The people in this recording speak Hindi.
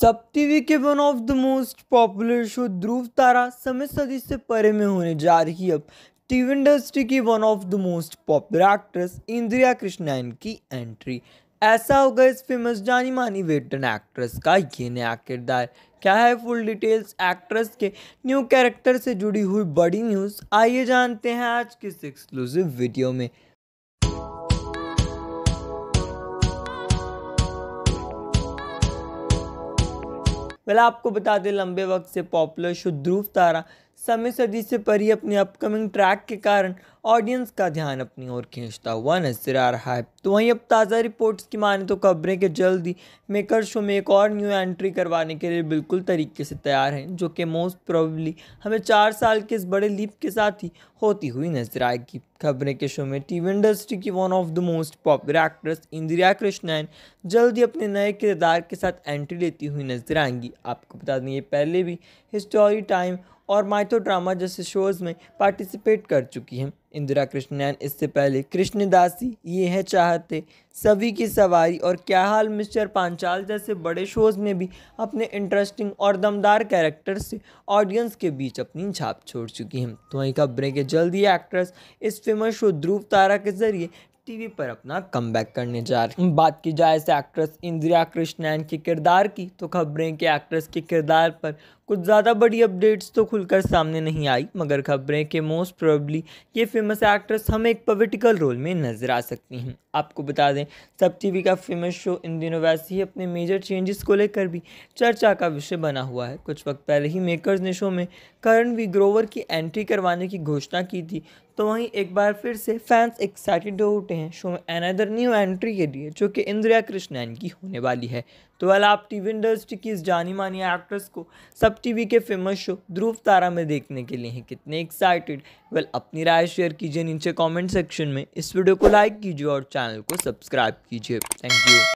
सब टीवी के one of the most popular show Dhruv Tara समय सदी से परे में होने जा रही अब टीवी इंडस्ट्री की one of the most popular actress Indira Krishnan की एंट्री ऐसा होगा इस फेमस जानी मानी वेटन एक्ट्रेस का ये नया किरदार क्या है फुल डिटेल्स एक्ट्रेस के न्यू कैरेक्टर से जुड़ी हुई बड़ी न्यूज़ आइए जानते हैं आज इस एक्सक्लूसिव वीडियो में वह आपको बता दें लंबे वक्त से पॉपुलर ध्रुव तारा समय सदी से परी अपने अपकमिंग ट्रैक के कारण ऑडियंस का ध्यान अपनी ओर खींचता हुआ नजर आ रहा है तो वहीं अब ताज़ा रिपोर्ट्स की माने तो खबरें के जल्दी मेकर शो में एक और न्यू एंट्री करवाने के लिए बिल्कुल तरीके से तैयार हैं जो कि मोस्ट प्रोबली हमें चार साल के इस बड़े लीप के साथ ही होती हुई नजर आएगी खबरें के शो में टी इंडस्ट्री की one of the most popular actress Indira Krishnan जल्द ही अपने नए किरदार के साथ एंट्री लेती हुई नजर आएंगी आपको बता दें ये पहले भी हिस्टोरी टाइम और माइथोड्रामा तो जैसे शोज़ में पार्टिसिपेट कर चुकी हैं इंदिरा कृष्णन इससे पहले कृष्णदासी ये है चाहते सभी की सवारी और क्या हाल मिस्टर पांचाल जैसे बड़े शोज़ में भी अपने इंटरेस्टिंग और दमदार कैरेक्टर से ऑडियंस के बीच अपनी छाप छोड़ चुकी हैं तो वहीं खबरें के जल्द ही एक्ट्रेस इस फेमस शो ध्रुव तारा के जरिए टीवी पर अपना कम करने जा रही बात की जाए इस एक्ट्रेस इंदिरा कृष्णैन के किरदार की तो खबरें कि एक्ट्रेस के किरदार पर कुछ ज़्यादा बड़ी अपडेट्स तो खुलकर सामने नहीं आई मगर खबरें कि मोस्ट प्रोबली ये फेमस एक्ट्रेस हमें एक पोलिटिकल रोल में नज़र आ सकती हैं आपको बता दें सब टीवी का फेमस शो इन दिनों वैसे ही अपने मेजर चेंजेस को लेकर भी चर्चा का विषय बना हुआ है कुछ वक्त पहले ही मेकर्स ने शो में करण वी ग्रोवर की एंट्री करवाने की घोषणा की थी तो वहीं एक बार फिर से फैंस एक्साइटेड हो उठे हैं शो अनदर न्यू एंट्री के लिए जो कि इंदिरा कृष्णन की होने वाली है तो वेल आप टीवी इंडस्ट्री की इस जानी मानी एक्ट्रेस को सब टीवी के फेमस शो ध्रुव तारा में देखने के लिए हैं कितने एक्साइटेड वेल अपनी राय शेयर कीजिए नीचे कमेंट सेक्शन में इस वीडियो को लाइक कीजिए और चैनल को सब्सक्राइब कीजिए थैंक यू